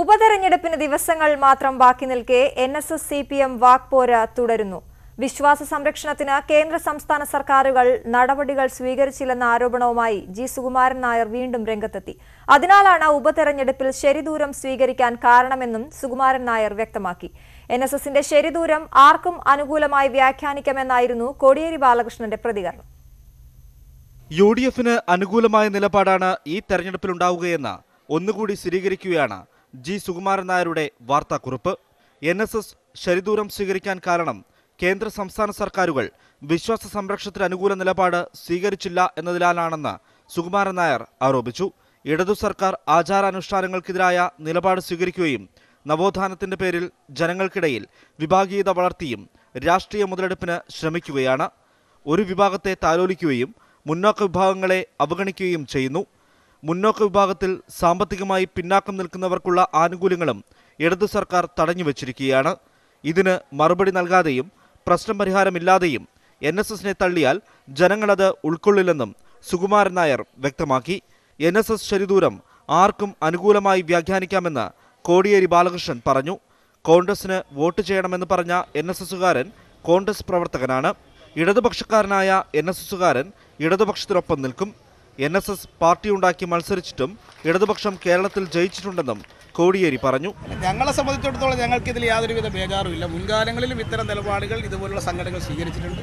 ഉപതെരഞ്ഞെടുപ്പിന് ദിവസങ്ങൾ മാത്രം ബാക്കി നിൽക്കെ N S S C P M വാക്പോര തുടരുന്നു വിശ്വാസ സംരക്ഷണത്തിന് കേന്ദ്ര സംസ്ഥാന സർക്കാരുകൾ നടപടികൾ സ്വീകരിച്ചില്ലെന്ന ആരോപണവുമായി ജി സുകുമാരൻ നായർ വീണ്ടും രംഗത്തെത്തി അതിനാലാണ് ഉപതെരഞ്ഞെടുപ്പിൽ ശരിദൂരം സ്വീകരിക്കാൻ കാരണമെന്നും സുകുമാരൻ നായർ വ്യക്തമാക്കി എൻ എസ് എസിന്റെ ശരിദൂരം ആർക്കും അനുകൂലമായി വ്യാഖ്യാനിക്കാമെന്നായിരുന്നു കോടിയേരി ബാലകൃഷ്ണന്റെ പ്രതികരണം യു ഡി എഫിന് അനുകൂലമായ നിലപാടാണ് ഈ തെരഞ്ഞെടുപ്പിലുണ്ടാവുകയെന്ന് ഒന്നുകൂടി സ്ഥിരീകരിക്കുകയാണ് ജി സുകുമാരൻ നായരുടെ വാർത്താക്കുറിപ്പ് എൻ എസ് എസ് ശരിദൂരം സ്വീകരിക്കാൻ കാരണം കേന്ദ്ര സംസ്ഥാന സർക്കാരുകൾ വിശ്വാസ സംരക്ഷണത്തിന് അനുകൂല നിലപാട് സ്വീകരിച്ചില്ല എന്നതിലാലാണെന്ന് സുകുമാരൻ നായർ ആരോപിച്ചു ഇടതു സർക്കാർ ആചാരാനുഷ്ഠാനങ്ങൾക്കെതിരായ നിലപാട് സ്വീകരിക്കുകയും നവോത്ഥാനത്തിന്റെ പേരിൽ ജനങ്ങൾക്കിടയിൽ വിഭാഗീയത വളർത്തിയും രാഷ്ട്രീയ മുതലെടുപ്പിന് ശ്രമിക്കുകയാണ് ഒരു വിഭാഗത്തെ താലോലിക്കുകയും മുന്നോക്ക വിഭാഗങ്ങളെ അവഗണിക്കുകയും ചെയ്യുന്നു മുന്നോക്ക വിഭാഗത്തിൽ സാമ്പത്തികമായി പിന്നാക്കം നിൽക്കുന്നവർക്കുള്ള ആനുകൂല്യങ്ങളും ഇടതു സർക്കാർ തടഞ്ഞുവച്ചിരിക്കുകയാണ് ഇതിന് മറുപടി നൽകാതെയും പ്രശ്നം പരിഹാരമില്ലാതെയും എൻ എസ് എസിനെ തള്ളിയാൽ ജനങ്ങളത് ഉൾക്കൊള്ളില്ലെന്നും സുകുമാരൻ നായർ വ്യക്തമാക്കി എൻ എസ് എസ് ശരിദൂരം ആർക്കും അനുകൂലമായി വ്യാഖ്യാനിക്കാമെന്ന് കോടിയേരി ബാലകൃഷ്ണൻ പറഞ്ഞു കോൺഗ്രസിന് വോട്ട് ചെയ്യണമെന്ന് പറഞ്ഞ എൻ എസ് എസുകാരൻ കോൺഗ്രസ് പ്രവർത്തകനാണ് ഇടതുപക്ഷക്കാരനായ എൻ എസ് എസുകാരൻ ഇടതുപക്ഷത്തിനൊപ്പം നിൽക്കും എൻ എസ് എസ് ഉണ്ടാക്കി മത്സരിച്ചിട്ടും ഇടതുപക്ഷം കേരളത്തിൽ ജയിച്ചിട്ടുണ്ടെന്നും കോടിയേരി പറഞ്ഞു ഞങ്ങളെ സംബന്ധിച്ചിടത്തോളം ഞങ്ങൾക്ക് ഇതിൽ യാതൊരുവിധ ബേജാറുമില്ല മുൻകാലങ്ങളിലും ഇത്തരം നിലപാടുകൾ ഇതുപോലുള്ള സംഘടനകൾ സ്വീകരിച്ചിട്ടുണ്ട്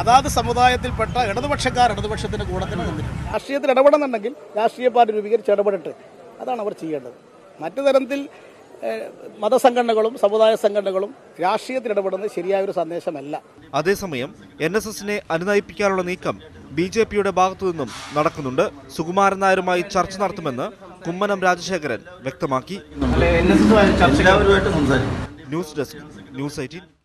അതാത് സമുദായത്തിൽപ്പെട്ട ഇടതുപക്ഷക്കാർ ഇടതുപക്ഷത്തിന്റെ കൂടെ തന്നെ രാഷ്ട്രീയത്തിൽ ഇടപെടുന്നുണ്ടെങ്കിൽ രാഷ്ട്രീയ പാർട്ടി രൂപീകരിച്ച് ഇടപെടട്ടെ അതാണ് അവർ ചെയ്യേണ്ടത് മറ്റു തരത്തിൽ മതസംഘടനകളും സമുദായ സംഘടനകളും രാഷ്ട്രീയത്തിൽ ഇടപെടുന്നത് ശരിയായ ഒരു സന്ദേശമല്ല അതേസമയം എൻ എസ് എസിനെ അനുനയിപ്പിക്കാനുള്ള നീക്കം ബി ജെ പിയുടെ ഭാഗത്തു നിന്നും നടക്കുന്നുണ്ട് സുകുമാരൻ നായരുമായി ചർച്ച നടത്തുമെന്ന് കുമ്മനം രാജശേഖരൻ വ്യക്തമാക്കി ന്യൂസ് ഡെസ്ക് ന്യൂസ് എയ്റ്റീൻ